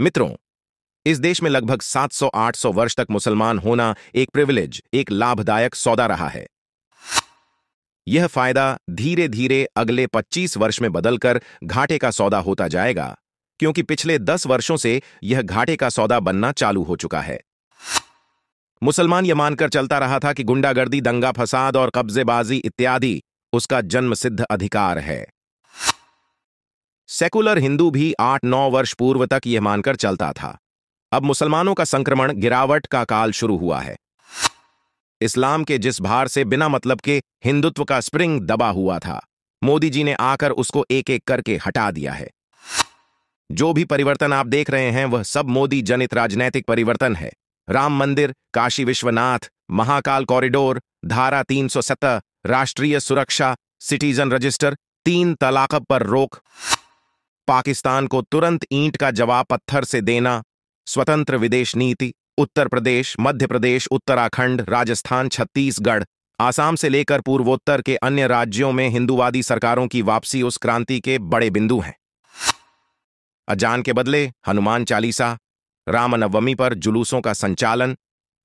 मित्रों इस देश में लगभग 700-800 वर्ष तक मुसलमान होना एक प्रिविलेज एक लाभदायक सौदा रहा है यह फायदा धीरे धीरे अगले 25 वर्ष में बदलकर घाटे का सौदा होता जाएगा क्योंकि पिछले 10 वर्षों से यह घाटे का सौदा बनना चालू हो चुका है मुसलमान यह मानकर चलता रहा था कि गुंडागर्दी दंगा फसाद और कब्जेबाजी इत्यादि उसका जन्मसिद्ध अधिकार है सेकुलर हिंदू भी आठ नौ वर्ष पूर्व तक यह मानकर चलता था अब मुसलमानों का संक्रमण गिरावट का काल शुरू हुआ है इस्लाम के जिस भार से बिना मतलब के हिंदुत्व का स्प्रिंग दबा हुआ था मोदी जी ने आकर उसको एक एक करके हटा दिया है जो भी परिवर्तन आप देख रहे हैं वह सब मोदी जनित राजनैतिक परिवर्तन है राम मंदिर काशी विश्वनाथ महाकाल कॉरिडोर धारा 370, राष्ट्रीय सुरक्षा सिटीजन रजिस्टर तीन तलाक पर रोक पाकिस्तान को तुरंत ईंट का जवाब पत्थर से देना स्वतंत्र विदेश नीति उत्तर प्रदेश मध्य प्रदेश उत्तराखंड राजस्थान छत्तीसगढ़ आसाम से लेकर पूर्वोत्तर के अन्य राज्यों में हिंदुवादी सरकारों की वापसी उस क्रांति के बड़े बिंदु हैं अजान के बदले हनुमान चालीसा रामनवमी पर जुलूसों का संचालन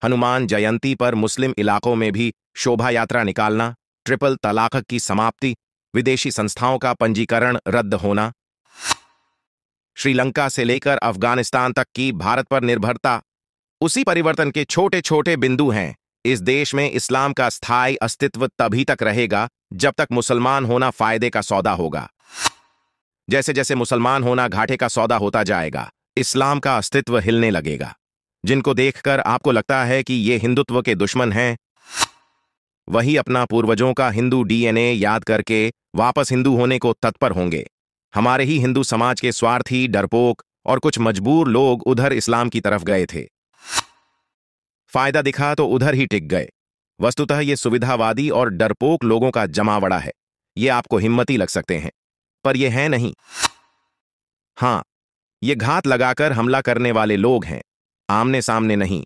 हनुमान जयंती पर मुस्लिम इलाकों में भी शोभा यात्रा निकालना ट्रिपल तलाक की समाप्ति विदेशी संस्थाओं का पंजीकरण रद्द होना श्रीलंका से लेकर अफगानिस्तान तक की भारत पर निर्भरता उसी परिवर्तन के छोटे छोटे बिंदु हैं इस देश में इस्लाम का स्थायी अस्तित्व तभी तक रहेगा जब तक मुसलमान होना फायदे का सौदा होगा जैसे जैसे मुसलमान होना घाटे का सौदा होता जाएगा इस्लाम का अस्तित्व हिलने लगेगा जिनको देखकर आपको लगता है कि ये हिंदुत्व के दुश्मन हैं वही अपना पूर्वजों का हिंदू डीएनए याद करके वापस हिंदू होने को तत्पर होंगे हमारे ही हिंदू समाज के स्वार्थी डरपोक और कुछ मजबूर लोग उधर इस्लाम की तरफ गए थे फायदा दिखा तो उधर ही टिक गए वस्तुतः ये सुविधावादी और डरपोक लोगों का जमावड़ा है ये आपको हिम्मती लग सकते हैं पर ये है नहीं हां ये घात लगाकर हमला करने वाले लोग हैं आमने सामने नहीं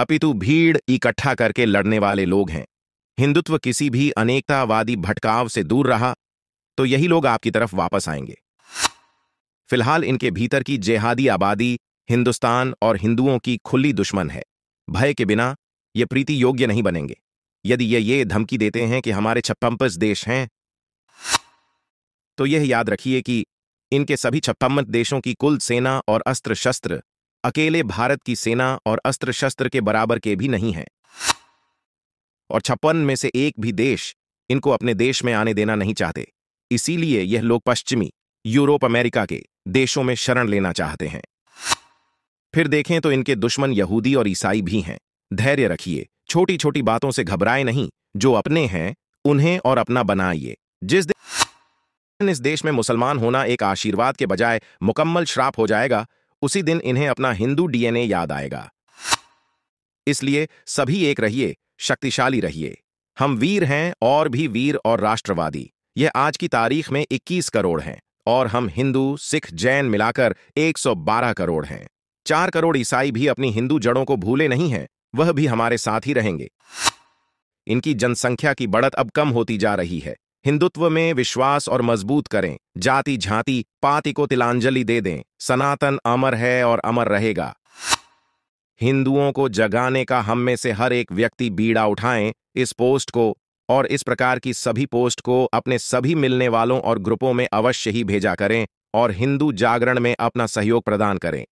अपितु भीड़ इकट्ठा करके लड़ने वाले लोग हैं हिंदुत्व किसी भी अनेकतावादी भटकाव से दूर रहा तो यही लोग आपकी तरफ वापस आएंगे फिलहाल इनके भीतर की जेहादी आबादी हिंदुस्तान और हिंदुओं की खुली दुश्मन है भय के बिना ये प्रीति योग्य नहीं बनेंगे यदि ये ये धमकी देते हैं कि हमारे छप्पम्पस देश हैं तो यह याद रखिए कि इनके सभी छप्पम देशों की कुल सेना और अस्त्र शस्त्र अकेले भारत की सेना और अस्त्र शस्त्र के बराबर के भी नहीं हैं और छप्पन में से एक भी देश इनको अपने देश में आने देना नहीं चाहते इसीलिए यह लोग पश्चिमी यूरोप अमेरिका के देशों में शरण लेना चाहते हैं फिर देखें तो इनके दुश्मन यहूदी और ईसाई भी हैं धैर्य रखिए छोटी छोटी बातों से घबराए नहीं जो अपने हैं उन्हें और अपना बनाइए जिस दिन इस देश में मुसलमान होना एक आशीर्वाद के बजाय मुकम्मल श्राप हो जाएगा उसी दिन इन्हें अपना हिंदू डीएनए याद आएगा इसलिए सभी एक रहिए शक्तिशाली रहिए हम वीर हैं और भी वीर और राष्ट्रवादी यह आज की तारीख में 21 करोड़ हैं और हम हिंदू सिख जैन मिलाकर 112 करोड़ हैं चार करोड़ ईसाई भी अपनी हिंदू जड़ों को भूले नहीं हैं वह भी हमारे साथ ही रहेंगे इनकी जनसंख्या की बढ़त अब कम होती जा रही है हिंदुत्व में विश्वास और मजबूत करें जाति झांति पाति को तिलांजलि दे दें सनातन अमर है और अमर रहेगा हिंदुओं को जगाने का हम में से हर एक व्यक्ति बीड़ा उठाएं इस पोस्ट को और इस प्रकार की सभी पोस्ट को अपने सभी मिलने वालों और ग्रुपों में अवश्य ही भेजा करें और हिंदू जागरण में अपना सहयोग प्रदान करें